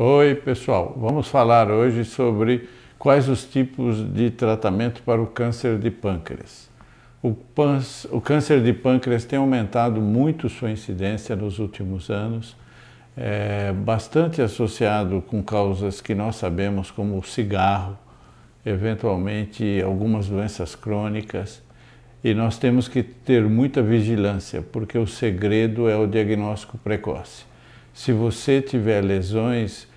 Oi, pessoal. Vamos falar hoje sobre quais os tipos de tratamento para o câncer de pâncreas. O, o câncer de pâncreas tem aumentado muito sua incidência nos últimos anos, é bastante associado com causas que nós sabemos, como o cigarro, eventualmente algumas doenças crônicas. E nós temos que ter muita vigilância, porque o segredo é o diagnóstico precoce. Se você tiver lesões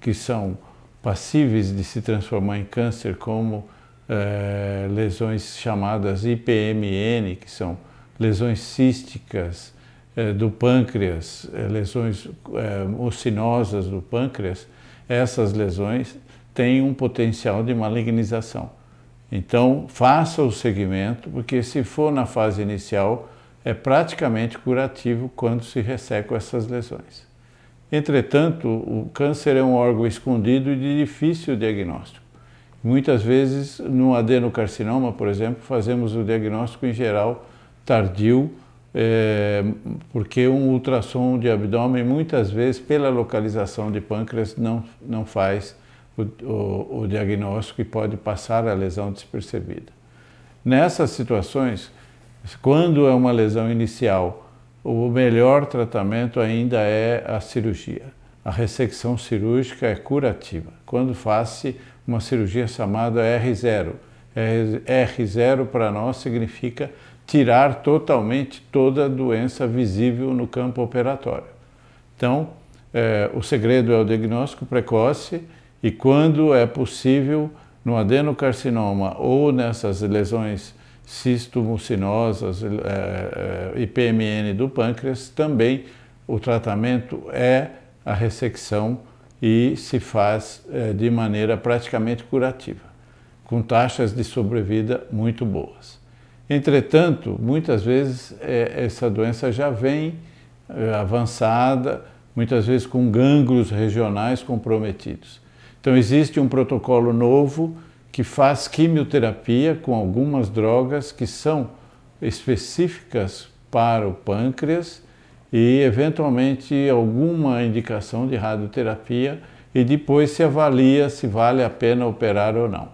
que são passíveis de se transformar em câncer, como é, lesões chamadas IPMN, que são lesões císticas é, do pâncreas, é, lesões ocinosas do pâncreas, essas lesões têm um potencial de malignização. Então, faça o segmento, porque se for na fase inicial, é praticamente curativo quando se resseca essas lesões. Entretanto, o câncer é um órgão escondido e de difícil diagnóstico. Muitas vezes, no adenocarcinoma, por exemplo, fazemos o diagnóstico em geral tardio, é, porque um ultrassom de abdômen, muitas vezes, pela localização de pâncreas, não, não faz o, o, o diagnóstico e pode passar a lesão despercebida. Nessas situações, quando é uma lesão inicial, o melhor tratamento ainda é a cirurgia. A ressecção cirúrgica é curativa. Quando faz-se uma cirurgia chamada R0, R0 para nós significa tirar totalmente toda a doença visível no campo operatório. Então, é, o segredo é o diagnóstico precoce e quando é possível, no adenocarcinoma ou nessas lesões cistomucinosas, é, eh, eh, IPMN do pâncreas, também o tratamento é a ressecção e se faz é, de maneira praticamente curativa, com taxas de sobrevida muito boas. Entretanto, muitas vezes é, essa doença já vem avançada, muitas vezes com gânglios regionais comprometidos. Então, existe um protocolo novo que faz quimioterapia com algumas drogas que são específicas para o pâncreas e, eventualmente, alguma indicação de radioterapia e depois se avalia se vale a pena operar ou não.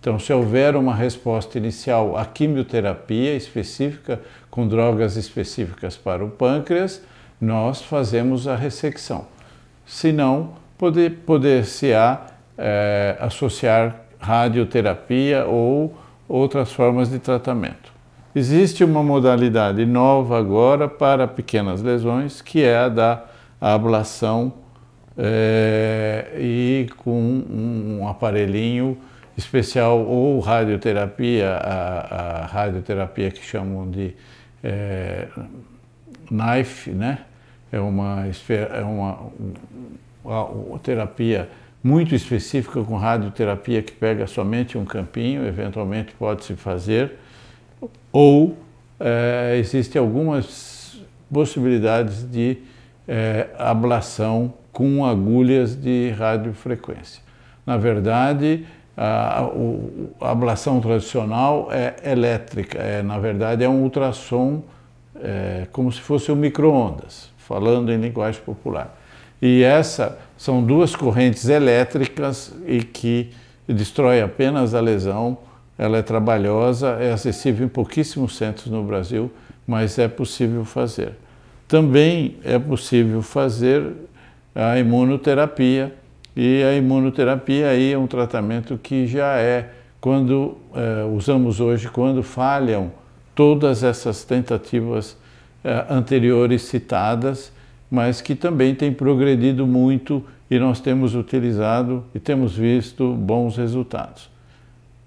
Então, se houver uma resposta inicial à quimioterapia específica, com drogas específicas para o pâncreas, nós fazemos a ressecção. Se não, poder-se-á poder eh, é, associar radioterapia ou outras formas de tratamento. Existe uma modalidade nova agora para pequenas lesões, que é a da ablação é, e com um aparelhinho especial ou radioterapia, a, a radioterapia que chamam de é, knife, né? É uma, é uma, uma, uma terapia muito específica com radioterapia que pega somente um campinho, eventualmente pode-se fazer, ou é, existem algumas possibilidades de é, ablação com agulhas de radiofrequência. Na verdade, a, a, ablação tradicional é elétrica, é, na verdade é um ultrassom, é, como se fosse um micro-ondas, falando em linguagem popular. E essa são duas correntes elétricas e que destrói apenas a lesão. Ela é trabalhosa, é acessível em pouquíssimos centros no Brasil, mas é possível fazer. Também é possível fazer a imunoterapia, e a imunoterapia aí é um tratamento que já é, quando eh, usamos hoje, quando falham todas essas tentativas eh, anteriores citadas, mas que também tem progredido muito e nós temos utilizado e temos visto bons resultados.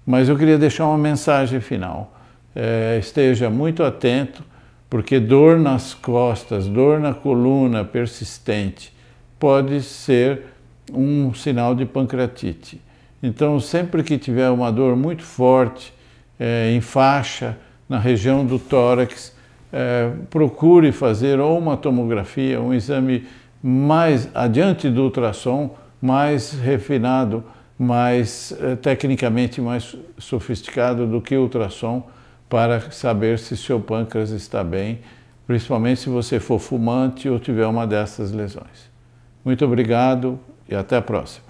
Mas eu queria deixar uma mensagem final. É, esteja muito atento, porque dor nas costas, dor na coluna persistente pode ser um sinal de pancreatite. Então, sempre que tiver uma dor muito forte, é, em faixa, na região do tórax, é, procure fazer ou uma tomografia, um exame mais adiante do ultrassom, mais refinado, mais é, tecnicamente mais sofisticado do que o ultrassom para saber se seu pâncreas está bem, principalmente se você for fumante ou tiver uma dessas lesões. Muito obrigado e até a próxima.